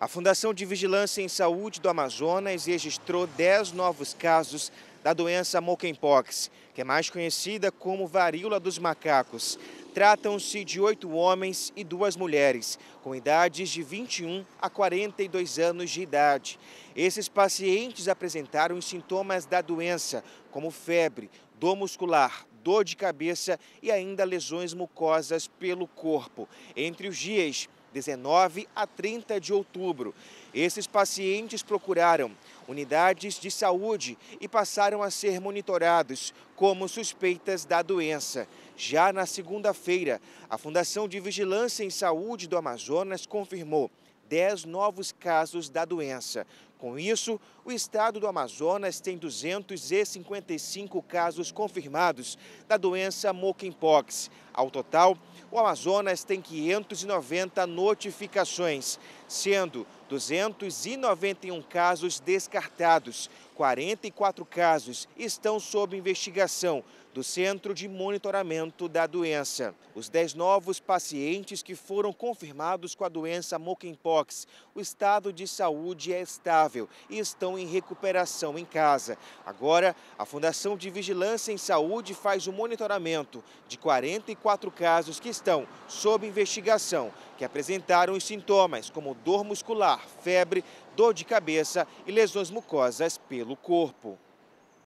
A Fundação de Vigilância em Saúde do Amazonas registrou 10 novos casos da doença monkeypox, que é mais conhecida como varíola dos macacos. Tratam-se de oito homens e duas mulheres, com idades de 21 a 42 anos de idade. Esses pacientes apresentaram os sintomas da doença, como febre, dor muscular, dor de cabeça e ainda lesões mucosas pelo corpo. Entre os dias 19 a 30 de outubro. Esses pacientes procuraram unidades de saúde e passaram a ser monitorados como suspeitas da doença. Já na segunda-feira, a Fundação de Vigilância em Saúde do Amazonas confirmou 10 novos casos da doença. Com isso, o estado do Amazonas tem 255 casos confirmados da doença Mokenpox. Ao total, o Amazonas tem 590 notificações, sendo 291 casos descartados, 44 casos estão sob investigação do Centro de Monitoramento da Doença. Os 10 novos pacientes que foram confirmados com a doença Mokenpox, o estado de saúde é estável estável e estão em recuperação em casa. Agora, a Fundação de Vigilância em Saúde faz o monitoramento de 44 casos que estão sob investigação, que apresentaram os sintomas como dor muscular, febre, dor de cabeça e lesões mucosas pelo corpo.